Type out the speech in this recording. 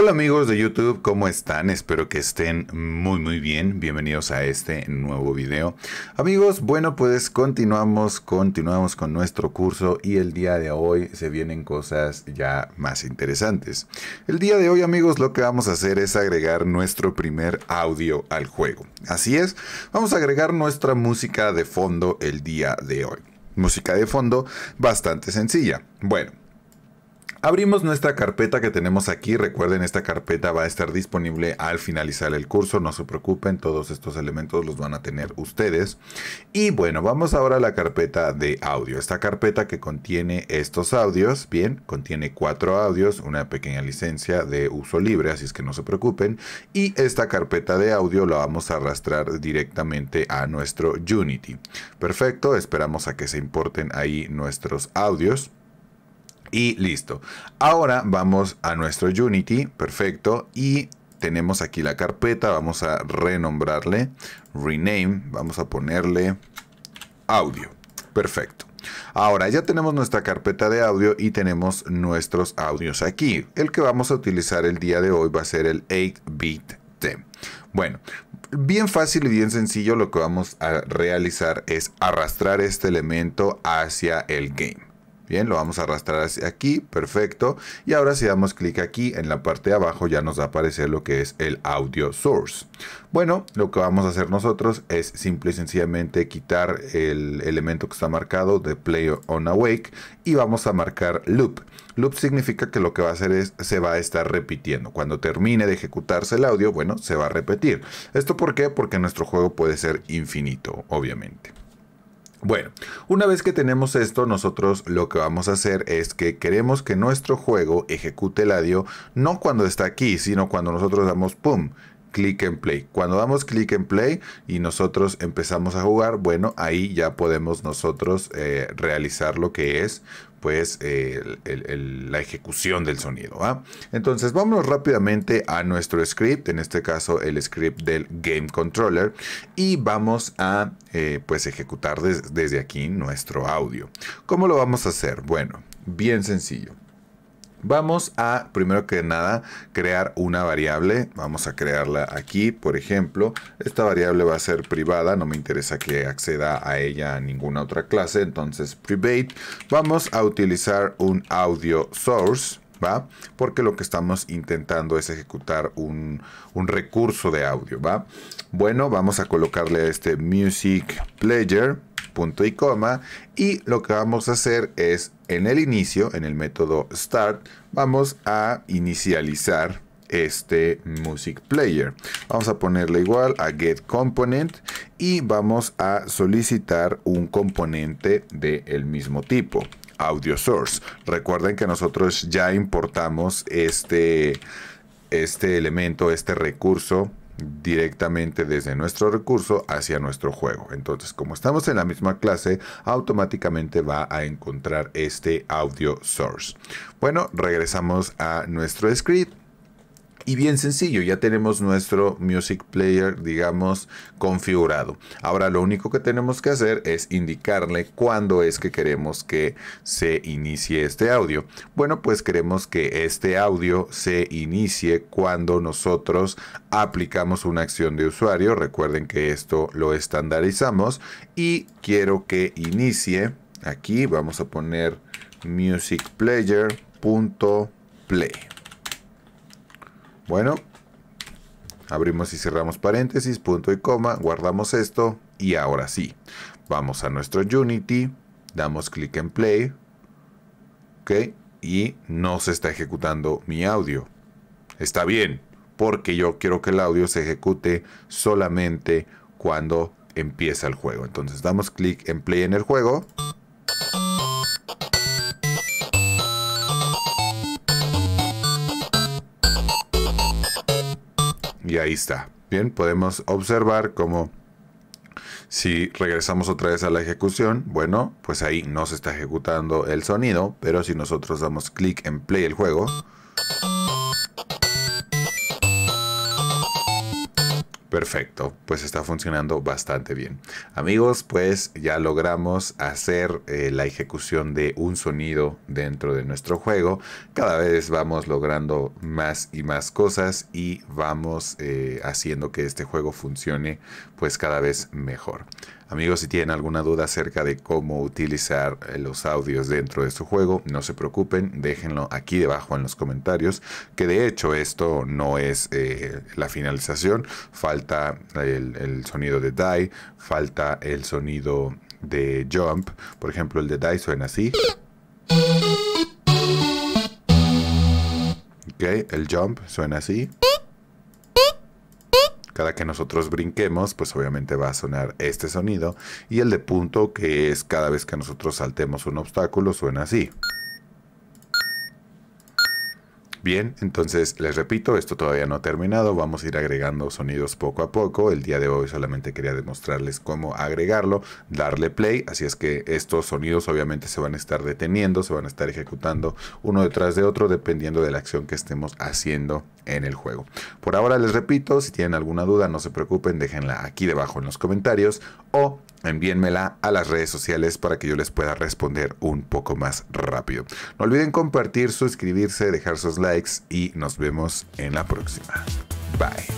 Hola amigos de YouTube, ¿cómo están? Espero que estén muy muy bien. Bienvenidos a este nuevo video. Amigos, bueno pues continuamos, continuamos con nuestro curso y el día de hoy se vienen cosas ya más interesantes. El día de hoy amigos lo que vamos a hacer es agregar nuestro primer audio al juego. Así es, vamos a agregar nuestra música de fondo el día de hoy. Música de fondo bastante sencilla. Bueno, Abrimos nuestra carpeta que tenemos aquí. Recuerden, esta carpeta va a estar disponible al finalizar el curso. No se preocupen, todos estos elementos los van a tener ustedes. Y bueno, vamos ahora a la carpeta de audio. Esta carpeta que contiene estos audios, bien, contiene cuatro audios, una pequeña licencia de uso libre, así es que no se preocupen. Y esta carpeta de audio la vamos a arrastrar directamente a nuestro Unity. Perfecto, esperamos a que se importen ahí nuestros audios. Y listo. Ahora vamos a nuestro Unity, perfecto, y tenemos aquí la carpeta, vamos a renombrarle, rename, vamos a ponerle audio, perfecto. Ahora ya tenemos nuestra carpeta de audio y tenemos nuestros audios aquí. El que vamos a utilizar el día de hoy va a ser el 8-bit Bueno, bien fácil y bien sencillo lo que vamos a realizar es arrastrar este elemento hacia el game. Bien, lo vamos a arrastrar hacia aquí, perfecto. Y ahora si damos clic aquí, en la parte de abajo ya nos va a aparecer lo que es el audio source. Bueno, lo que vamos a hacer nosotros es simple y sencillamente quitar el elemento que está marcado de play on awake y vamos a marcar loop. Loop significa que lo que va a hacer es se va a estar repitiendo. Cuando termine de ejecutarse el audio, bueno, se va a repetir. ¿Esto por qué? Porque nuestro juego puede ser infinito, obviamente. Bueno, una vez que tenemos esto, nosotros lo que vamos a hacer es que queremos que nuestro juego ejecute el audio no cuando está aquí, sino cuando nosotros damos pum, click and play. Cuando damos clic en play y nosotros empezamos a jugar, bueno, ahí ya podemos nosotros eh, realizar lo que es pues la ejecución del sonido. Entonces vámonos rápidamente a nuestro script, en este caso el script del game controller y vamos a eh, pues ejecutar desde aquí nuestro audio. ¿Cómo lo vamos a hacer? Bueno, bien sencillo. Vamos a, primero que nada, crear una variable. Vamos a crearla aquí, por ejemplo. Esta variable va a ser privada, no me interesa que acceda a ella a ninguna otra clase. Entonces, private. Vamos a utilizar un audio source. ¿Va? Porque lo que estamos intentando es ejecutar un, un recurso de audio, ¿va? Bueno, vamos a colocarle a este music player punto y coma y lo que vamos a hacer es en el inicio, en el método start, vamos a inicializar este music player. Vamos a ponerle igual a get component y vamos a solicitar un componente del mismo tipo. Audio source. Recuerden que nosotros ya importamos este, este elemento, este recurso directamente desde nuestro recurso hacia nuestro juego. Entonces, como estamos en la misma clase, automáticamente va a encontrar este audio source. Bueno, regresamos a nuestro script y bien sencillo, ya tenemos nuestro music player, digamos, configurado. Ahora lo único que tenemos que hacer es indicarle cuándo es que queremos que se inicie este audio. Bueno, pues queremos que este audio se inicie cuando nosotros aplicamos una acción de usuario. Recuerden que esto lo estandarizamos y quiero que inicie. Aquí vamos a poner music player bueno, abrimos y cerramos paréntesis, punto y coma, guardamos esto y ahora sí, vamos a nuestro Unity, damos clic en play, ok, y no se está ejecutando mi audio. Está bien, porque yo quiero que el audio se ejecute solamente cuando empieza el juego. Entonces damos clic en play en el juego. Y ahí está. Bien, podemos observar cómo si regresamos otra vez a la ejecución, bueno, pues ahí no se está ejecutando el sonido, pero si nosotros damos clic en play el juego, Perfecto, pues está funcionando bastante bien. Amigos, pues ya logramos hacer eh, la ejecución de un sonido dentro de nuestro juego. Cada vez vamos logrando más y más cosas y vamos eh, haciendo que este juego funcione pues cada vez mejor. Amigos, si tienen alguna duda acerca de cómo utilizar eh, los audios dentro de su juego, no se preocupen, déjenlo aquí debajo en los comentarios, que de hecho esto no es eh, la finalización, falta el, sonido de die, falta el sonido de jump, por ejemplo el de die suena así. Okay, el jump suena así. Cada que nosotros brinquemos, pues obviamente va a sonar este sonido y el de punto que es cada vez que nosotros saltemos un obstáculo suena así. Bien, entonces les repito, esto todavía no ha terminado, vamos a ir agregando sonidos poco a poco, el día de hoy solamente quería demostrarles cómo agregarlo, darle play, así es que estos sonidos obviamente se van a estar deteniendo, se van a estar ejecutando uno detrás de otro dependiendo de la acción que estemos haciendo en el juego. Por ahora les repito, si tienen alguna duda no se preocupen, déjenla aquí debajo en los comentarios o envíenmela a las redes sociales para que yo les pueda responder un poco más rápido. No olviden compartir, suscribirse, dejar sus likes y nos vemos en la próxima. Bye.